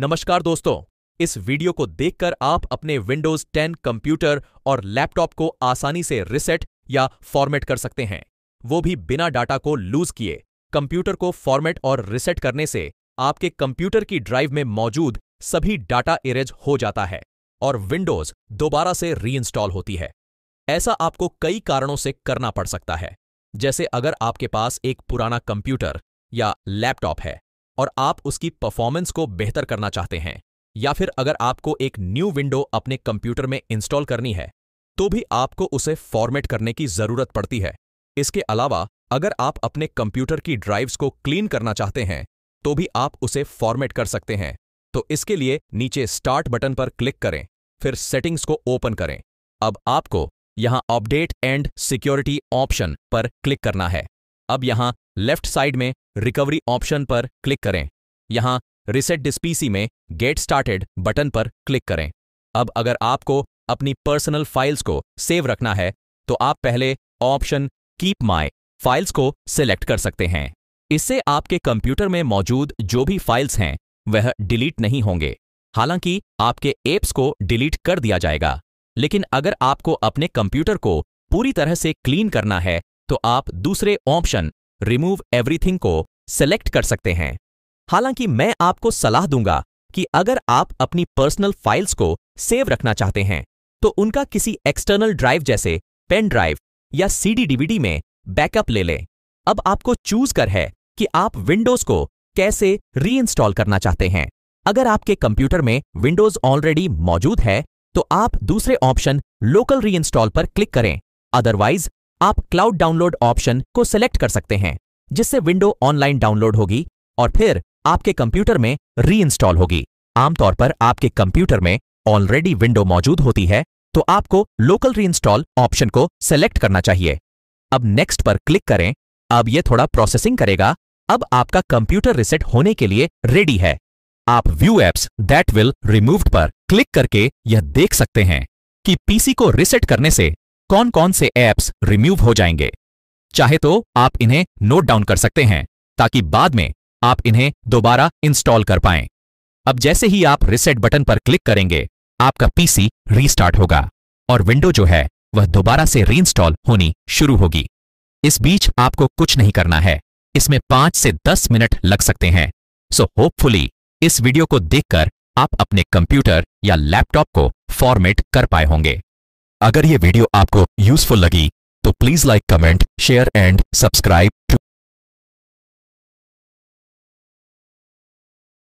नमस्कार दोस्तों इस वीडियो को देखकर आप अपने विंडोज 10 कंप्यूटर और लैपटॉप को आसानी से रिसेट या फॉर्मेट कर सकते हैं वो भी बिना डाटा को लूज किए कंप्यूटर को फॉर्मेट और रिसेट करने से आपके कंप्यूटर की ड्राइव में मौजूद सभी डाटा इरेज हो जाता है और विंडोज दोबारा से रीइंस्टॉल होती है ऐसा आपको कई कारणों से करना पड़ सकता है जैसे अगर आपके पास एक पुराना कंप्यूटर या लैपटॉप है और आप उसकी परफॉर्मेंस को बेहतर करना चाहते हैं या फिर अगर आपको एक न्यू विंडो अपने कंप्यूटर में इंस्टॉल करनी है तो भी आपको उसे फॉर्मेट करने की जरूरत पड़ती है इसके अलावा अगर आप अपने कंप्यूटर की ड्राइव्स को क्लीन करना चाहते हैं तो भी आप उसे फॉर्मेट कर सकते हैं तो इसके लिए नीचे स्टार्ट बटन पर क्लिक करें फिर सेटिंग्स को ओपन करें अब आपको यहां अपडेट एंड सिक्योरिटी ऑप्शन पर क्लिक करना है अब यहां लेफ्ट साइड में रिकवरी ऑप्शन पर क्लिक करें यहां रिसेट डिस्पीसी में गेट स्टार्टेड बटन पर क्लिक करें अब अगर आपको अपनी पर्सनल फाइल्स को सेव रखना है तो आप पहले ऑप्शन कीप माई फाइल्स को सिलेक्ट कर सकते हैं इससे आपके कंप्यूटर में मौजूद जो भी फाइल्स हैं वह डिलीट नहीं होंगे हालांकि आपके एप्स को डिलीट कर दिया जाएगा लेकिन अगर आपको अपने कंप्यूटर को पूरी तरह से क्लीन करना है तो आप दूसरे ऑप्शन रिमूव एवरीथिंग को सेलेक्ट कर सकते हैं हालांकि मैं आपको सलाह दूंगा कि अगर आप अपनी पर्सनल फाइल्स को सेव रखना चाहते हैं तो उनका किसी एक्सटर्नल ड्राइव जैसे पेन ड्राइव या सीडी डीवीडी में बैकअप ले लें अब आपको चूज कर है कि आप विंडोज को कैसे रीइंस्टॉल करना चाहते हैं अगर आपके कंप्यूटर में विंडोज ऑलरेडी मौजूद है तो आप दूसरे ऑप्शन लोकल रीइंस्टॉल पर क्लिक करें अदरवाइज आप क्लाउड डाउनलोड ऑप्शन को सिलेक्ट कर सकते हैं जिससे विंडो ऑनलाइन डाउनलोड होगी और फिर आपके कंप्यूटर में रीइंस्टॉल होगी आमतौर पर आपके कंप्यूटर में ऑलरेडी विंडो मौजूद होती है तो आपको लोकल रीइंस्टॉल ऑप्शन को सिलेक्ट करना चाहिए अब नेक्स्ट पर क्लिक करें अब यह थोड़ा प्रोसेसिंग करेगा अब आपका कंप्यूटर रिसेट होने के लिए रेडी है आप view apps that will removed पर क्लिक करके यह देख सकते हैं कि पीसी को रिसेट करने से कौन कौन से ऐप्स रिमूव हो जाएंगे चाहे तो आप इन्हें नोट डाउन कर सकते हैं ताकि बाद में आप इन्हें दोबारा इंस्टॉल कर पाएं। अब जैसे ही आप रिसेट बटन पर क्लिक करेंगे आपका पीसी रीस्टार्ट होगा और विंडो जो है वह दोबारा से रीइंस्टॉल होनी शुरू होगी इस बीच आपको कुछ नहीं करना है इसमें पांच से दस मिनट लग सकते हैं सो होपफुली इस वीडियो को देखकर आप अपने कंप्यूटर या लैपटॉप को फॉर्मेट कर पाए होंगे अगर ये वीडियो आपको यूजफुल लगी तो please like comment share and subscribe to